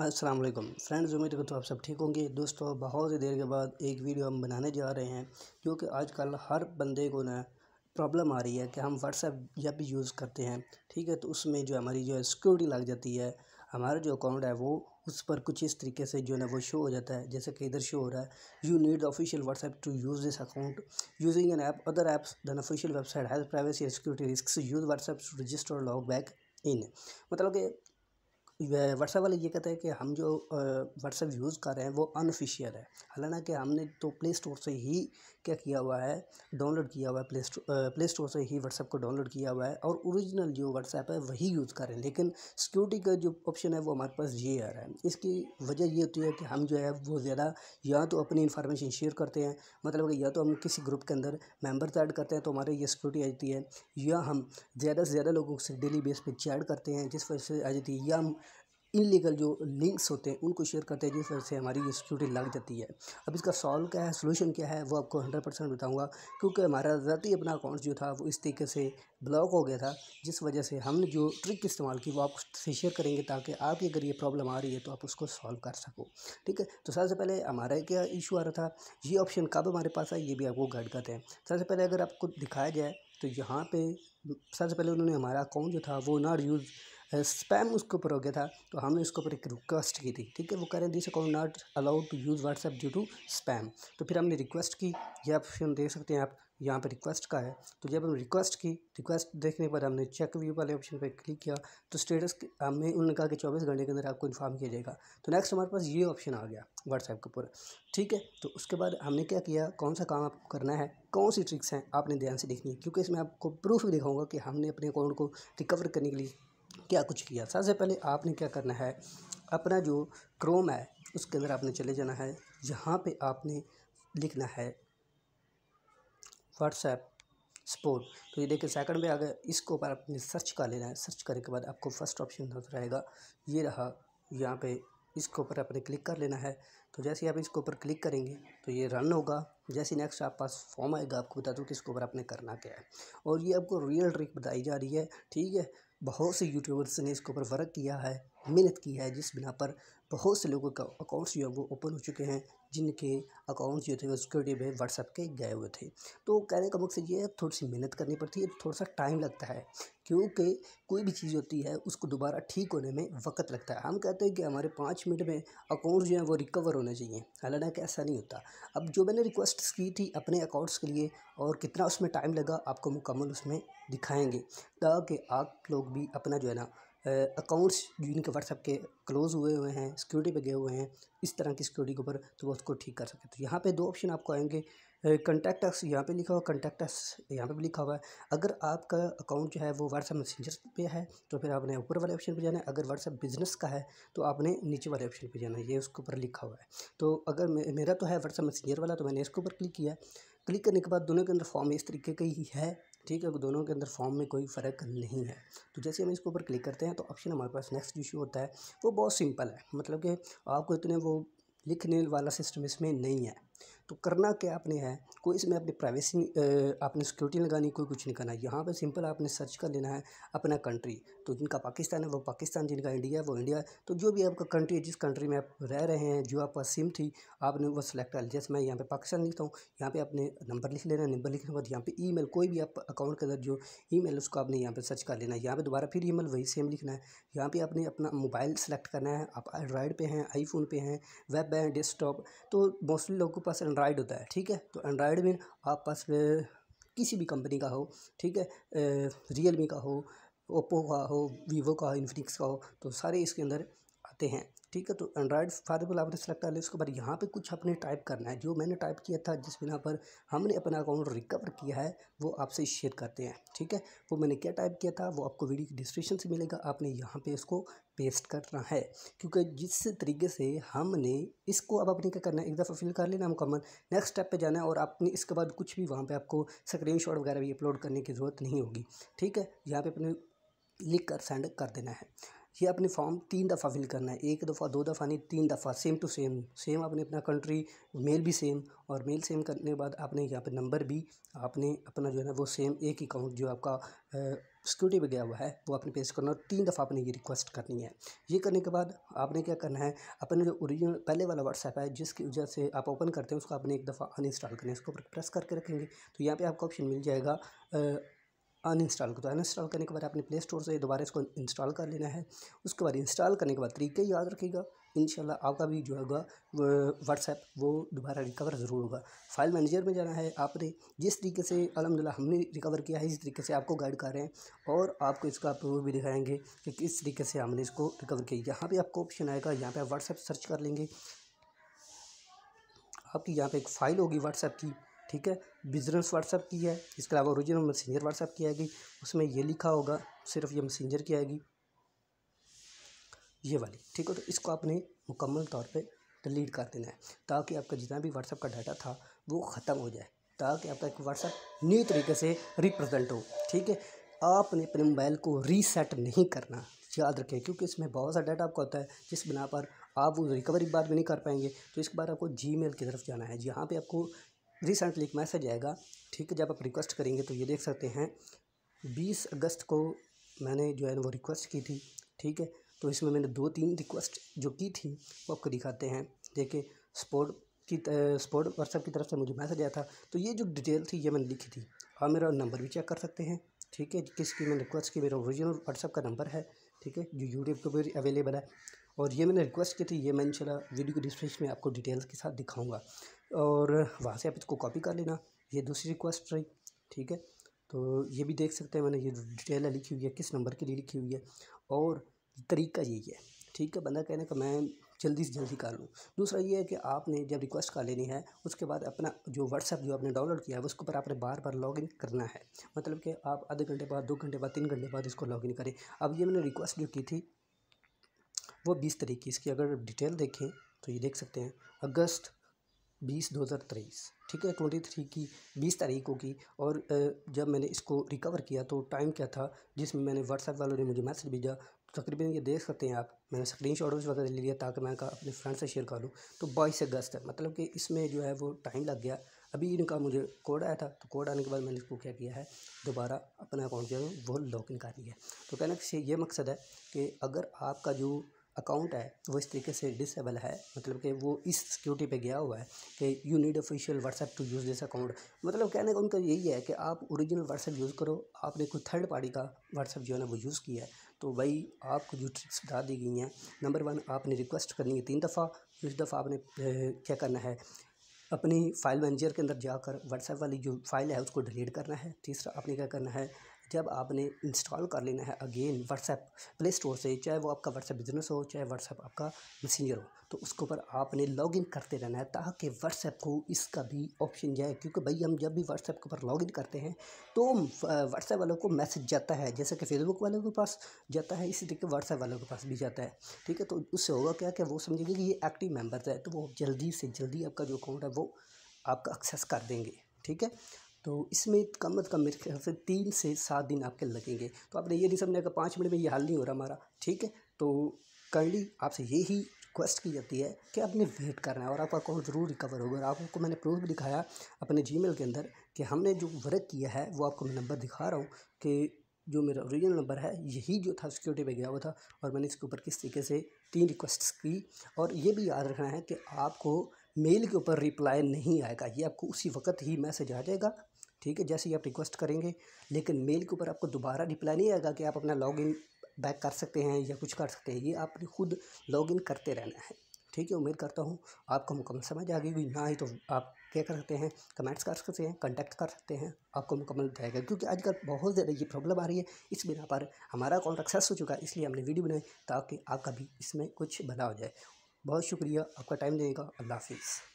अस्सलाम वालेकुम फ्रेंड्स उम्मीद करता तो आप सब ठीक होंगे दोस्तों बहुत ही देर के बाद एक वीडियो हम बनाने जा रहे हैं क्योंकि आजकल हर बंदे को ना प्रॉब्लम आ रही है कि हम व्हाट्सएप जब भी यूज़ करते हैं ठीक है तो उसमें जो हमारी जो है सिक्योरिटी लग जाती है हमारा जो अकाउंट है वो उस पर कुछ इस तरीके से जो है वो शो हो जाता है जैसे कि इधर शो हो रहा है you need official WhatsApp to use this account using an app other apps than official website has privacy security risk use WhatsApp to register log back in मतलब कि व्हाट्सएप वाले ये कहते हैं कि हम जो व्हाट्सएप यूज़ कर रहे हैं वो अनऑफिशियल है हालांकि हमने तो प्ले स्टोर से ही क्या किया हुआ है डाउनलोड किया हुआ है प्ले स्टो प्ले स्टोर से ही व्हाट्सएप को डाउनलोड किया हुआ है और ओरिजिनल जो व्हाट्सएप है वही यूज़ कर रहे हैं लेकिन सिक्योरिटी का जो ऑप्शन है वो हमारे पास ये आ रहा है इसकी वजह ये होती है कि हम जो है वो ज़्यादा या तो अपनी इन्फॉर्मेशन शेयर करते हैं मतलब कि या तो हम किसी ग्रुप के अंदर मेम्बर्स ऐड करते हैं तो हमारे ये सिक्योरिटी आ जाती है या हम ज़्यादा से ज़्यादा लोगों से डेली बेस पर चैट करते हैं जिस वजह से आ जाती है या हम इलीगल जो लिंक्स होते हैं उनको शेयर करते हैं जिस वजह से हमारी ये सिक्योरिटी लग जाती है अब इसका सॉल्व क्या है सोल्यूशन क्या है वो आपको हंड्रेड परसेंट बताऊँगा क्योंकि हमारा ज़ाती अपना अकाउंट जो था वो इस तरीके से ब्लॉक हो गया था जिस वजह से हमने जो ट्रिक इस्तेमाल की वो आपसे शेयर करेंगे ताकि आपकी अगर ये प्रॉब्लम आ रही है तो आप उसको सॉल्व कर सको ठीक है तो सबसे पहले हमारा क्या इशू आ रहा था ये ऑप्शन कब हमारे पास आई ये भी आपको गाइड करते हैं सबसे पहले अगर आपको दिखाया जाए तो यहाँ पे सबसे पहले उन्होंने हमारा अकाउंट जो था वो नॉट यूज़ स्पैम उसके ऊपर हो गया था तो हमने उसके ऊपर एक रिक्वेस्ट की थी ठीक है वो कह रहे हैं this account not allowed to use WhatsApp due to spam तो फिर हमने रिक्वेस्ट की ये ऑप्शन देख सकते हैं आप यहाँ पर रिक्वेस्ट का है तो जब हमने रिक्वेस्ट की रिक्वेस्ट देखने पर हमने चेक व्यू वाले ऑप्शन पर क्लिक किया तो स्टेटस हमें उन्होंने कहा कि चौबीस घंटे के अंदर आपको इन्फॉर्म किया जाएगा तो नेक्स्ट हमारे पास ये ऑप्शन आ गया व्हाट्सएप के ऊपर ठीक है तो उसके बाद हमने क्या किया कौन सा काम आपको करना है कौन सी ट्रिक्स हैं आपने ध्यान से देखनी है क्योंकि इसमें आपको प्रूफ भी दिखाऊंगा कि हमने अपने अकाउंट को रिकवर करने के लिए क्या कुछ किया सबसे पहले आपने क्या करना है अपना जो क्रोम है उसके अंदर आपने चले जाना है यहाँ पे आपने लिखना है व्हाट्सएप स्पोर्ट तो ये देखिए सेकंड में आ गया इसको ऊपर आपने सर्च कर लेना है सर्च करने के बाद आपको फर्स्ट ऑप्शन नजर आएगा ये रहा यहाँ पे इसके ऊपर आपने क्लिक कर लेना है तो जैसे आप इसके ऊपर क्लिक करेंगे तो ये रन होगा जैसे नेक्स्ट आप पास फॉर्म आएगा आपको बता दूँ कि इसके ऊपर आपने करना क्या है और ये आपको रियल ट्रिक बताई जा रही है ठीक है बहुत से यूट्यूबर्स ने इसके ऊपर वर्क किया है मेहनत की है जिस बिना पर बहुत से लोगों का अकाउंट्स जो है वो ओपन हो चुके हैं जिनके अकाउंट्स जो थे वो सिक्योरिटी में व्हाट्सएप के गए हुए थे तो कहने का मकसद ये है थोड़ी सी मेहनत करनी पड़ती है थोड़ा सा टाइम लगता है क्योंकि कोई भी चीज़ होती है उसको दोबारा ठीक होने में वक्त लगता है हम कहते हैं कि हमारे पाँच मिनट में अकाउंट्स जो हैं वो रिकवर होने चाहिए हालांकि ऐसा नहीं होता अब जो मैंने रिक्वेस्ट की थी अपने अकाउंट्स के लिए और कितना उसमें टाइम लगा आपको मुकम्मल उसमें दिखाएँगे ताकि आप लोग भी अपना जो है ना अकाउंट्स जो इनके व्हाट्सअप के क्लोज़ हुए हुए हैं सिक्योरिटी पे गए हुए हैं इस तरह की सिक्योरिटी के ऊपर तो वो उसको ठीक कर सके तो यहाँ पे दो ऑप्शन आपको आएंगे कंटैक्ट यहाँ पे लिखा हुआ कंटैक्ट यहाँ पे भी लिखा हुआ है अगर आपका अकाउंट जो है वो व्हाट्सएप मैसेंजर पे है तो फिर आपने ऊपर वाले ऑप्शन पे जाना है अगर व्हाट्सएप बिजनेस का है तो आपने नीचे वाले ऑप्शन पे जाना है ये उसके ऊपर लिखा हुआ है तो अगर मेरा तो है व्हाट्सएप मैसेंजर वाला तो मैंने इसके ऊपर क्लिक किया क्लिक करने के बाद दोनों के अंदर फॉर्म इस तरीके का ही है ठीक है दोनों के अंदर फॉर्म में कोई फ़र्क नहीं है तो जैसे हम इसके ऊपर क्लिक करते हैं तो ऑप्शन हमारे पास नेक्स्ट इशू होता है वो बहुत सिंपल है मतलब कि आपको इतने वो लिखने वाला सिस्टम इसमें नहीं है तो करना क्या आपने है कोई इसमें अपनी प्राइवेसी आपने सिक्योरिटी लगानी कोई कुछ नहीं करना यहाँ पर सिंपल आपने सर्च कर लेना है अपना कंट्री तो जिनका पाकिस्तान है वो पाकिस्तान जिनका इंडिया है वो इंडिया तो जो भी आपका कंट्री है जिस कंट्री में आप रह रहे हैं जो आपका सिम थी आपने वो सिलेक्ट कर जैसे मैं यहाँ पर पाकिस्तान लिखता हूँ यहाँ पर आपने नंबर लिख लेना नंबर लिखने के बाद यहाँ पर ई मेल कोई भी आप अकाउंट के अंदर जो ई मेल उसको आपने यहाँ पर सर्च कर लेना है यहाँ पर दोबारा फिर ई मेल वही सेम लिखना है यहाँ पर आपने अपना मोबाइल सेलेक्ट करना है आप एंड्रॉयड पर हैं आईफोन पर हैं वेब है डेस्कटॉप तो मोस्टली लोगों के पास एंड्रॉड एंड्राइड होता है ठीक है तो एंड्राइड में आप पास किसी भी कंपनी का हो ठीक है रियल मी का हो ओप्पो का हो वीवो का हो इन्फिनिक्स का हो तो सारे इसके अंदर आते हैं ठीक है तो एंड्रॉयड फॉर आपने सेलेक्ट कर लिया उसके बाद यहाँ पे कुछ अपने टाइप करना है जो मैंने टाइप किया था जिस बिना पर हमने अपना अकाउंट रिकवर किया है वो आपसे शेयर करते हैं ठीक है वो मैंने क्या टाइप किया था वो आपको वीडियो की डिस्क्रिप्शन से मिलेगा आपने यहाँ पे इसको पेस्ट करना है क्योंकि जिस तरीके से हमने इसको अब अपने क्या करना है एक दफ़ा फिल कर लेना मुकम्मल नेक्स्ट स्टेप पर जाना है और आपने इसके बाद कुछ भी वहाँ पर आपको स्क्रीन वगैरह भी अपलोड करने की ज़रूरत नहीं होगी ठीक है यहाँ पर अपने लिख कर सेंड कर देना है ये आपने फॉर्म तीन दफ़ा फिल करना है एक दफ़ा दो दफ़ा नहीं तीन दफ़ा सेम टू सेम सेम आपने अपना कंट्री मेल भी सेम और मेल सेम करने के बाद आपने यहाँ पे नंबर भी आपने अपना जो है ना वो सेम एक अकाउंट जो आपका सिक्योरिटी पर गया हुआ है वो आपने पेश करना और तीन दफ़ा आपने ये रिक्वेस्ट करनी है ये करने के बाद आपने क्या करना है अपने जो ओरिजिनल पहले वाला व्हाट्सएप है जिसकी वजह से आप ओपन करते हैं उसको आपने एक दफ़ा अनइंस्टॉल करना है उसको प्रेस करके रखेंगे तो यहाँ पर आपको ऑप्शन मिल जाएगा अनइंस्टॉल करो अनइंस्टॉल करने के बाद आपने प्ले स्टोर से दोबारा इसको इंस्टॉल कर लेना है उसके बाद इंस्टॉल करने के बाद तरीके याद रखिएगा इन आपका भी जो होगा व्हाट्सएप वो दोबारा रिकवर ज़रूर होगा फाइल मैनेजर में जाना है आपने जिस तरीके से अलहमदिल्ला हमने रिकवर किया है इस तरीके से आपको गाइड कर रहे हैं और आपको इसका प्रूफ भी दिखाएंगे कि किस तरीके से हमने इसको रिकवर किया यहाँ पर आपको ऑप्शन आएगा यहाँ पर आप व्हाट्सएप सर्च कर लेंगे आपकी यहाँ पर एक फ़ाइल होगी व्हाट्सएप की ठीक है बिजनेस व्हाट्सअप की है इसके अलावा ओरिजिनल मैसेंजर व्हाट्सअप की आएगी उसमें ये लिखा होगा सिर्फ ये मैसेंजर की आएगी ये वाली ठीक है तो इसको आपने मुकम्मल तौर पे डिलीट कर देना है ताकि आपका जितना भी व्हाट्सअप का डाटा था वो ख़त्म हो जाए ताकि आपका एक व्हाट्सअप न्यू तरीके से रिप्रजेंट हो ठीक है आपने अपने मोबाइल को रीसेट नहीं करना याद रखें क्योंकि इसमें बहुत सा डाटा आपका होता है जिस बिना पर आप वो रिकवरी बाद में नहीं कर पाएंगे तो इसके बाद आपको जी मेल की तरफ जाना है जहाँ पे आपको रिसेंटली एक मैसेज आएगा ठीक है जब आप रिक्वेस्ट करेंगे तो ये देख सकते हैं बीस अगस्त को मैंने जो है वो रिक्वेस्ट की थी ठीक है तो इसमें मैंने दो तीन रिक्वेस्ट जो की थी वो आपको दिखाते हैं देखिए स्पोर्ट की स्पोर्ट व्हाट्सएप की तरफ से मुझे मैसेज आया था तो ये जो डिटेल थी ये मैंने लिखी थी आप हाँ, मेरा नंबर भी चेक कर सकते हैं ठीक है किसकी मैंने रिक्वेस्ट की मेरा ओरिजिनल व्हाट्सअप का नंबर है ठीक है जो यूट्यूब पर भी अवेलेबल है और ये मैंने रिक्वेस्ट की थी ये मैं चला वीडियो के डिस्क्रिप्शन में आपको डिटेल्स के साथ दिखाऊंगा और वहाँ से आप इसको कॉपी कर लेना ये दूसरी रिक्वेस्ट रही ठीक है तो ये भी देख सकते हैं मैंने ये डिटेल लिखी हुई है किस नंबर के लिए लिखी हुई है और तरीका यही है ठीक है बंदा कहने का मैं जल्दी से जल्दी कर लूँ दूसरा ये है कि आपने जब रिक्वेस्ट कर लेनी है उसके बाद अपना जो व्हाट्सअप जो आपने डाउनलोड किया है उसके ऊपर आपने बार बार लॉगिन करना है मतलब कि आप आधे घंटे बाद दो घंटे बाद तीन घंटे बाद इसको लॉगिन करें अब ये मैंने रिक्वेस्ट जो की थी वो बीस तरीके इसकी अगर डिटेल देखें तो ये देख सकते हैं अगस्त बीस दो हज़ार तेईस ठीक है ट्वेंटी थ्री की बीस तारीख को की और जब मैंने इसको रिकवर किया तो टाइम क्या था जिसमें मैंने व्हाट्सएप वालों ने मुझे मैसेज भेजा तो तकरीबन ये देख सकते हैं आप मैंने स्क्रीन शॉट वगैरह ले लिया ताकि मैं अपने फ्रेंड से शेयर कर लूँ तो बाईस अगस्त है मतलब कि इसमें जो है वो टाइम लग गया अभी इनका मुझे कोड आया था तो कोड आने के बाद मैंने इसको क्या किया है दोबारा अपना अकाउंट जो है वो इन कर लिया तो कहना से ये मकसद है कि अगर आपका जो अकाउंट है वो इस तरीके से डिसेबल है मतलब कि वो इस सिक्योरिटी पे गया हुआ है कि you need official WhatsApp to use this account मतलब कहने का उनका यही है कि आप ओरिजिनल व्हाट्सएप यूज़ करो आपने कोई थर्ड पार्टी का व्हाट्सएप जो है ना वो यूज़ किया है तो भाई आपको जो ट्रिक्स बता दी गई हैं नंबर वन आपने रिक्वेस्ट करनी है तीन दफ़ा उस दफ़ा आपने क्या करना है अपनी फ़ाइल मैनेजर के अंदर जाकर व्हाट्सएप वाली जो फाइल है उसको डिलीट करना है तीसरा आपने क्या करना है जब आपने इंस्टॉल कर लेना है अगेन व्हाट्सएप प्ले स्टोर से चाहे वो आपका व्हाट्सएप बिजनेस हो चाहे व्हाट्सएप आपका मैसेंजर हो तो उसके ऊपर आपने इन करते रहना है ताकि व्हाट्सएप को इसका भी ऑप्शन जाए क्योंकि भाई हम जब भी व्हाट्सएप के ऊपर लॉगिन करते हैं तो व्हाट्सएप वालों को मैसेज जाता है जैसे कि फेसबुक वालों के पास जाता है इसी तरीके व्हाट्सएप वालों के पास भी जाता है ठीक है तो उससे होगा क्या कि वो समझेंगे कि ये एक्टिव मेम्बर्स है तो वो जल्दी से जल्दी आपका जो अकाउंट है वो आपका एक्सेस कर देंगे ठीक है तो इसमें कम अज़ कम मेरे ख्याल से तीन से सात दिन आपके लगेंगे तो आपने ये नहीं समझा कि पाँच मिनट में ये हल नहीं हो रहा हमारा ठीक है तो कर्ली आपसे यही रिक्वेस्ट की जाती है कि आपने वेट करना है और आपका अकाउंट ज़रूर रिकवर होगा और आपको मैंने प्रूफ भी दिखाया अपने जी के अंदर कि हमने जो वर्क किया है वो आपको मैं नंबर दिखा रहा हूँ कि जो मेरा ओरिजिनल नंबर है यही जो था सिक्योरिटी पे गया हुआ था और मैंने इसके ऊपर किस तरीके से तीन रिक्वेस्ट की और ये भी याद रखना है कि आपको मेल के ऊपर रिप्लाई नहीं आएगा ये आपको उसी वक्त ही मैसेज आ जाएगा ठीक है जैसे ही आप रिक्वेस्ट करेंगे लेकिन मेल के ऊपर आपको दोबारा रिप्लाई नहीं आएगा कि आप अपना लॉगिन बैक कर सकते हैं या कुछ कर सकते हैं ये आपने खुद लॉगिन करते रहना है ठीक है उम्मीद करता हूँ आपको मुकम्मल समझ आ गई ना ही तो आप क्या कर सकते हैं कमेंट्स कर सकते हैं कॉन्टैक्ट कर सकते हैं आपको मुकम्मल जाएगा क्योंकि आजकल बहुत ज़्यादा ये प्रॉब्लम आ रही है इस बिना पर हमारा अकाउंट एक्सेस हो चुका है इसलिए हमने वीडियो बनाई ताकि आपका भी इसमें कुछ भला हो जाए बहुत शुक्रिया आपका टाइम देने का अल्लाह हाफिज़